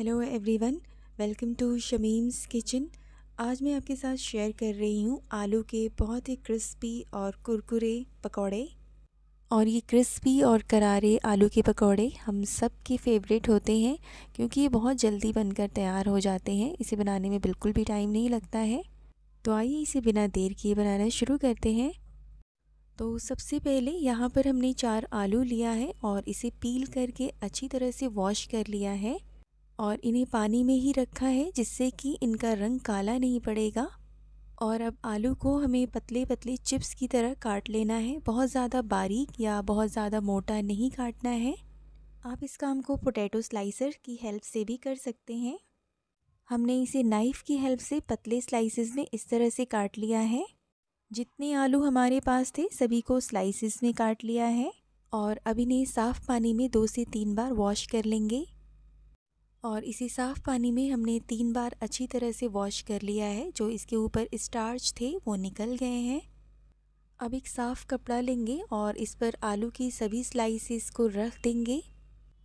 hello everyone welcome to Shamim's kitchen आज मैं आपके साथ शेयर कर रही हूँ आलू के बहुत ही क्रिस्पी और कुरकुरे पकौड़े और ये क्रिस्पी और करारे आलू के पकौड़े हम सब के फेवरेट होते हैं क्योंकि ये बहुत जल्दी बनकर तैयार हो जाते हैं इसे बनाने में बिल्कुल भी टाइम नहीं लगता है तो आइए इसे बिना देर किए बनाना शुरू करते हैं तो सबसे पहले यहाँ पर हमने चार आलू लिया है और इसे पील करके अच्छी तरह से वॉश कर लिया है और इन्हें पानी में ही रखा है जिससे कि इनका रंग काला नहीं पड़ेगा और अब आलू को हमें पतले पतले चिप्स की तरह काट लेना है बहुत ज़्यादा बारीक या बहुत ज़्यादा मोटा नहीं काटना है आप इस काम को पोटैटो स्लाइसर की हेल्प से भी कर सकते हैं हमने इसे नाइफ़ की हेल्प से पतले स्लाइसेस में इस तरह से काट लिया है जितने आलू हमारे पास थे सभी को स्लाइसेस में काट लिया है और अब इन्हें साफ़ पानी में दो से तीन बार वॉश कर लेंगे और इसे साफ़ पानी में हमने तीन बार अच्छी तरह से वॉश कर लिया है जो इसके ऊपर स्टार्च थे वो निकल गए हैं अब एक साफ़ कपड़ा लेंगे और इस पर आलू की सभी स्लाइसिस को रख देंगे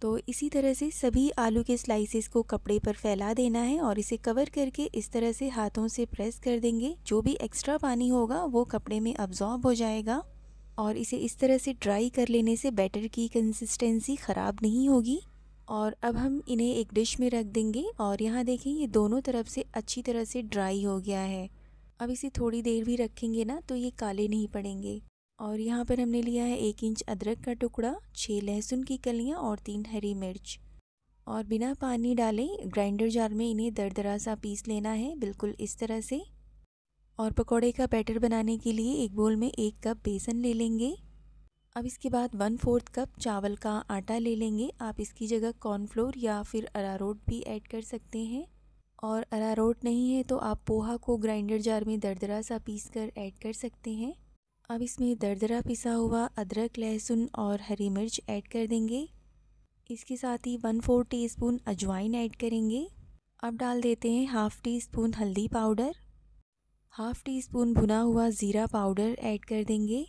तो इसी तरह से सभी आलू के स्लाइसेस को कपड़े पर फैला देना है और इसे कवर करके इस तरह से हाथों से प्रेस कर देंगे जो भी एक्स्ट्रा पानी होगा वो कपड़े में अब्जॉर्ब हो जाएगा और इसे इस तरह से ड्राई कर लेने से बैटर की कंसिस्टेंसी ख़राब नहीं होगी और अब हम इन्हें एक डिश में रख देंगे और यहाँ देखें ये दोनों तरफ से अच्छी तरह से ड्राई हो गया है अब इसे थोड़ी देर भी रखेंगे ना तो ये काले नहीं पड़ेंगे और यहाँ पर हमने लिया है एक इंच अदरक का टुकड़ा छः लहसुन की कलियाँ और तीन हरी मिर्च और बिना पानी डाले ग्राइंडर जार में इन्हें दरदरा सा पीस लेना है बिल्कुल इस तरह से और पकौड़े का बैटर बनाने के लिए एक बोल में एक कप बेसन ले लेंगे अब इसके बाद वन फोर्थ कप चावल का आटा ले लेंगे आप इसकी जगह कॉर्नफ्लोर या फिर अरारोट भी ऐड कर सकते हैं और अरारोट नहीं है तो आप पोहा को ग्राइंडर जार में दरदरा सा पीस कर ऐड कर सकते हैं अब इसमें दरदरा पिसा हुआ अदरक लहसुन और हरी मिर्च ऐड कर देंगे इसके साथ ही वन फोर टी स्पून अजवाइन ऐड करेंगे अब डाल देते हैं हाफ़ टी स्पून हल्दी पाउडर हाफ़ टी स्पून भुना हुआ ज़ीरा पाउडर ऐड कर देंगे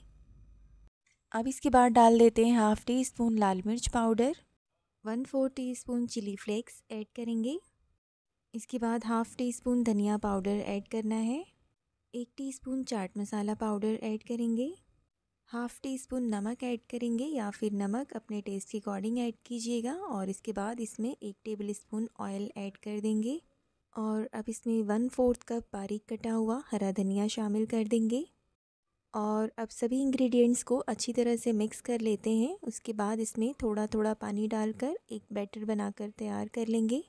अब इसके बाद डाल देते हैं हाफ़ टी स्पून लाल मिर्च powder one four teaspoon chilli flakes add करेंगे इसके बाद हाफ़ टी स्पून धनिया पाउडर ऐड करना है एक टी स्पून चाट मसाला पाउडर ऐड करेंगे हाफ़ टी स्पून नमक ऐड करेंगे या फिर नमक अपने टेस्ट के अकॉर्डिंग ऐड कीजिएगा और इसके बाद इसमें एक टेबल स्पून ऑयल ऐड कर देंगे और अब इसमें वन फोर्थ कप बारीक कटा हुआ हरा धनिया शामिल कर देंगे और अब सभी इंग्रेडिएंट्स को अच्छी तरह से मिक्स कर लेते हैं उसके बाद इसमें थोड़ा थोड़ा पानी डालकर एक बैटर बनाकर तैयार कर लेंगे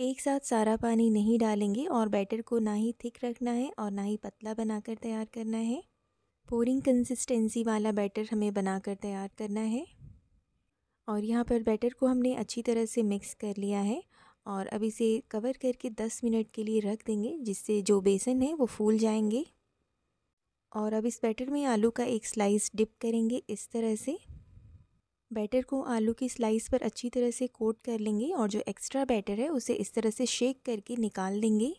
एक साथ सारा पानी नहीं डालेंगे और बैटर को ना ही थिक रखना है और ना ही पतला बनाकर तैयार करना है पोरिंग कंसिस्टेंसी वाला बैटर हमें बनाकर तैयार करना है और यहाँ पर बैटर को हमने अच्छी तरह से मिक्स कर लिया है और अब इसे कवर करके 10 मिनट के लिए रख देंगे जिससे जो बेसन है वो फूल जाएंगे और अब इस बैटर में आलू का एक स्लाइस डिप करेंगे इस तरह से बैटर को आलू की स्लाइस पर अच्छी तरह से कोट कर लेंगे और जो एक्स्ट्रा बैटर है उसे इस तरह से शेक करके निकाल लेंगे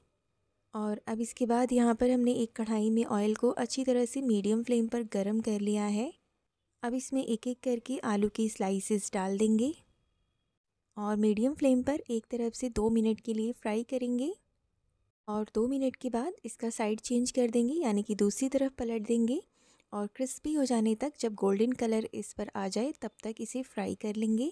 और अब इसके बाद यहाँ पर हमने एक कढ़ाई में ऑयल को अच्छी तरह से मीडियम फ्लेम पर गर्म कर लिया है अब इसमें एक एक करके आलू की स्लाइसेस डाल देंगे और मीडियम फ्लेम पर एक तरफ से दो मिनट के लिए फ्राई करेंगे और दो मिनट के बाद इसका साइड चेंज कर देंगे यानी कि दूसरी तरफ पलट देंगे और क्रिस्पी हो जाने तक जब गोल्डन कलर इस पर आ जाए तब तक इसे फ्राई कर लेंगे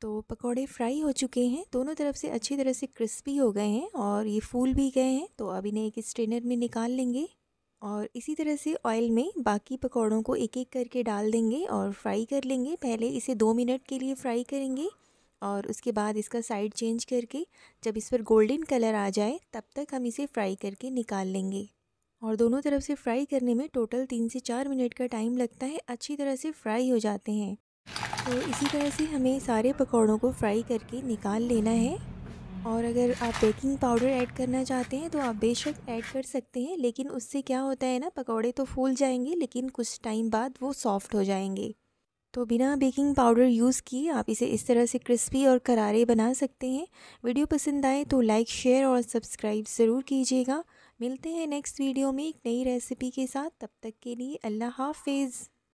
तो पकोड़े फ्राई हो चुके हैं दोनों तरफ से अच्छी तरह से क्रिस्पी हो गए हैं और ये फूल भी गए हैं तो अब इन्हें एक स्ट्रेनर में निकाल लेंगे और इसी तरह से ऑयल में बाकी पकौड़ों को एक एक करके डाल देंगे और फ्राई कर लेंगे पहले इसे दो मिनट के लिए फ्राई करेंगे और उसके बाद इसका साइड चेंज करके जब इस पर गोल्डन कलर आ जाए तब तक हम इसे फ्राई करके निकाल लेंगे और दोनों तरफ से फ्राई करने में टोटल तीन से चार मिनट का टाइम लगता है अच्छी तरह से फ्राई हो जाते हैं तो इसी तरह से हमें सारे पकौड़ों को फ्राई करके निकाल लेना है और अगर आप बेकिंग पाउडर ऐड करना चाहते हैं तो आप बेशक ऐड कर सकते हैं लेकिन उससे क्या होता है ना पकौड़े तो फूल जाएंगे लेकिन कुछ टाइम बाद वो सॉफ़्ट हो जाएंगे तो बिना बेकिंग पाउडर यूज़ किए आप इसे इस तरह से क्रिस्पी और करारे बना सकते हैं वीडियो पसंद आए तो लाइक शेयर और सब्सक्राइब ज़रूर कीजिएगा मिलते हैं नेक्स्ट वीडियो में एक नई रेसिपी के साथ तब तक के लिए अल्लाह हाफिज़